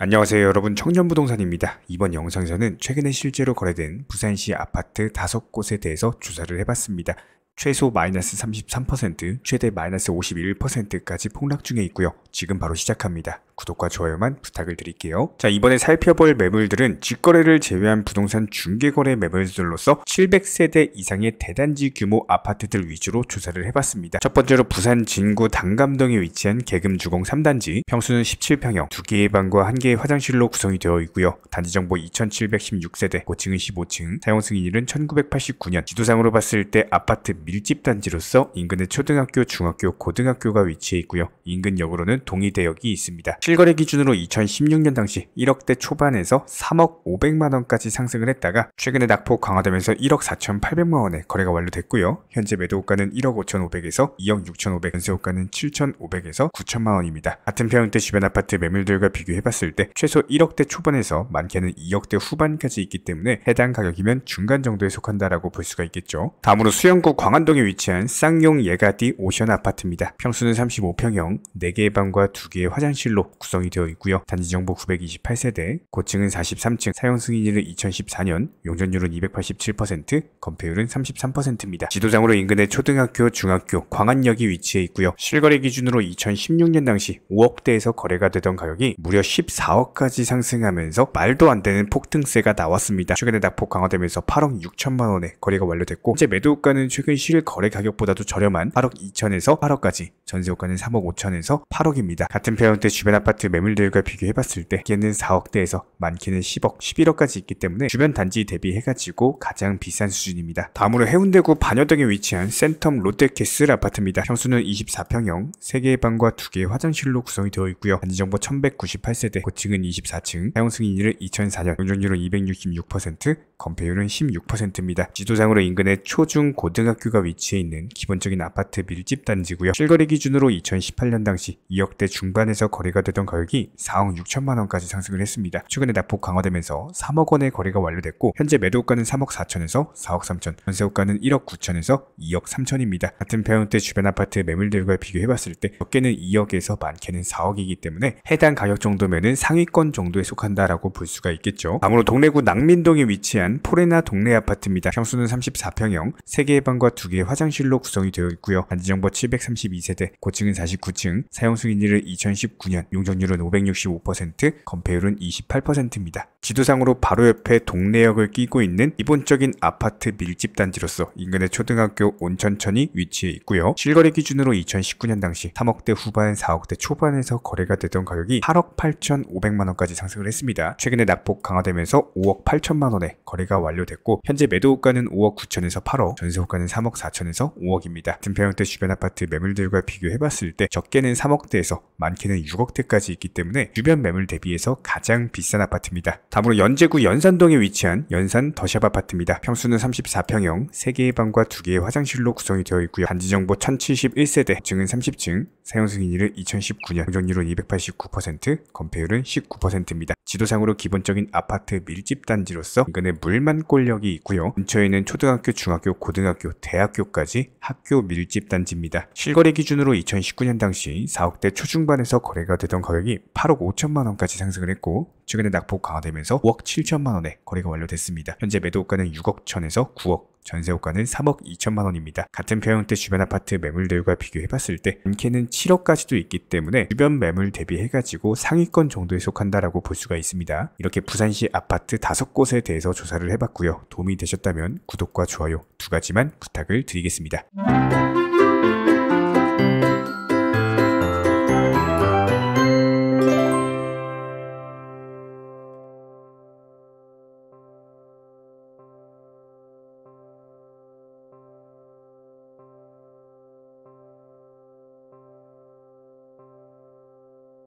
안녕하세요 여러분 청년부동산입니다. 이번 영상에서는 최근에 실제로 거래된 부산시 아파트 5곳에 대해서 조사를 해봤습니다. 최소 마이너스 33%, 최대 마이너스 51%까지 폭락 중에 있고요. 지금 바로 시작합니다. 구독과 좋아요만 부탁을 드릴게요. 자, 이번에 살펴볼 매물들은 직거래를 제외한 부동산 중개거래 매물들로서 700세대 이상의 대단지 규모 아파트들 위주로 조사를 해봤습니다. 첫 번째로 부산 진구 당감동에 위치한 개금주공 3단지, 평수는 17평형, 두개의 방과 한개의 화장실로 구성이 되어 있고요. 단지 정보 2716세대, 고층은 15층, 사용 승인일은 1989년, 지도상으로 봤을 때 아파트 밀집 단지로서 인근의 초등학교, 중학교, 고등학교가 위치해 있고요. 인근역으로는 동의대역이 있습니다. 실거래 기준으로 2016년 당시 1억대 초반에서 3억 500만 원까지 상승을 했다가 최근에 낙폭 강화되면서 1억 4,800만 원에 거래가 완료됐고요. 현재 매도가는 1억 5,500에서 2억 6,500, 연세호가는 7,500에서 9천만 원입니다. 같은 평형대 주변 아파트 매물들과 비교해봤을 때 최소 1억대 초반에서 많게는 2억대 후반까지 있기 때문에 해당 가격이면 중간 정도에 속한다라고 볼 수가 있겠죠. 다음으로 수영구 광안동에 위치한 쌍용 예가디 오션 아파트입니다. 평수는 35평형, 4개의 방과 2개의 화장실로 구성이 되어 있고요. 단지정보 928세대, 고층은 43층, 사용 승인일은 2014년, 용전률은 287%, 건폐율은 33%입니다. 지도상으로 인근의 초등학교, 중학교, 광안역이 위치해 있고요. 실거래 기준으로 2016년 당시 5억대에서 거래가 되던 가격이 무려 14억까지 상승하면서 말도 안 되는 폭등세가 나왔습니다. 최근에 낙폭 강화되면서 8억 6천만 원에 거래가 완료됐고 현재 매도가는 최근 실 거래 가격보다도 저렴한 8억 2천에서 8억까지 전세 효과는 3억 5천에서 8억입니다. 같은 평형대 주변 아파트 매물들과 비교해봤을 때 얘는 4억대에서 많게는 10억, 11억까지 있기 때문에 주변 단지 대비해가지고 가장 비싼 수준입니다. 다음으로 해운대구 반여동에 위치한 센텀 롯데캐슬 아파트입니다. 평수는 24평형, 3개의 방과 2개의 화장실로 구성이 되어 있고요. 단지정보 1198세대, 고층은 24층, 사용승인율은 2004년, 용적률은 266%, 건폐율은 16%입니다. 지도상으로 인근에 초중 고등학교가 위치해 있는 기본적인 아파트 밀집 단지고요. 실거리 기 기준으로 2018년 당시 2억대 중반에서 거래가 되던 가격이 4억 6천만 원까지 상승을 했습니다. 최근에 낙폭 강화되면서 3억 원의 거래가 완료됐고 현재 매도가는 3억 4천에서 4억 3천, 전세가는 1억 9천에서 2억 3천입니다. 같은 배운대 주변 아파트 매물들과 비교해봤을 때 적게는 2억에서 많게는 4억이기 때문에 해당 가격 정도면은 상위권 정도에 속한다라고 볼 수가 있겠죠. 다음으로 동래구 낭민동에 위치한 포레나 동네 아파트입니다. 평수는 34평형, 3개의 방과 2개의 화장실로 구성이 되어 있고요. 단지정보 732세대, 고층은 49층, 사용 승인율은 2019년, 용적률은 565%, 건폐율은 28%입니다. 지도상으로 바로 옆에 동네역을 끼고 있는 기본적인 아파트 밀집 단지로서 인근의 초등학교 온천천이 위치해 있고요. 실거래 기준으로 2019년 당시 3억대 후반, 4억대 초반에서 거래가 되던 가격이 8억 8천5백만 원까지 상승을 했습니다. 최근에 낙폭 강화되면서 5억 8천만 원에 거래가 완료됐고 현재 매도가는 5억 9천에서 8억, 전세호가는 3억 4천에서 5억입니다. 등은 평형대 주변 아파트 매물들과 비교해봤을 때 적게는 3억대에서 많게는 6억대까지 있기 때문에 주변 매물 대비해서 가장 비싼 아파트입니다. 다음으로 연제구 연산동에 위치한 연산 더샵 아파트입니다. 평수는 34평형, 3개의 방과 2개의 화장실로 구성이 되어 있고요. 단지정보 1071세대, 증은 30층, 사용승인일은 2019년, 공정률은 289%, 건폐율은 19%입니다. 지도상으로 기본적인 아파트 밀집 단지로서 인근에 물만 권력이 있고요. 근처에는 초등학교, 중학교, 고등학교, 대학교까지 학교 밀집 단지입니다. 실거래 기준으로 2019년 당시 4억대 초중반에서 거래가 되던 가격이 8억 5천만 원까지 상승을 했고 최근에 낙폭 강화되면서 5억 7천만 원에 거래가 완료됐습니다. 현재 매도가는 6억 천에서 9억 전세호가는 3억 2천만 원입니다. 같은 평형대 주변 아파트 매물들과 비교해봤을 때 MK는 7억까지도 있기 때문에 주변 매물 대비해가지고 상위권 정도에 속한다라고 볼 수가 있습니다. 이렇게 부산시 아파트 5곳에 대해서 조사를 해봤고요. 도움이 되셨다면 구독과 좋아요 두 가지만 부탁을 드리겠습니다.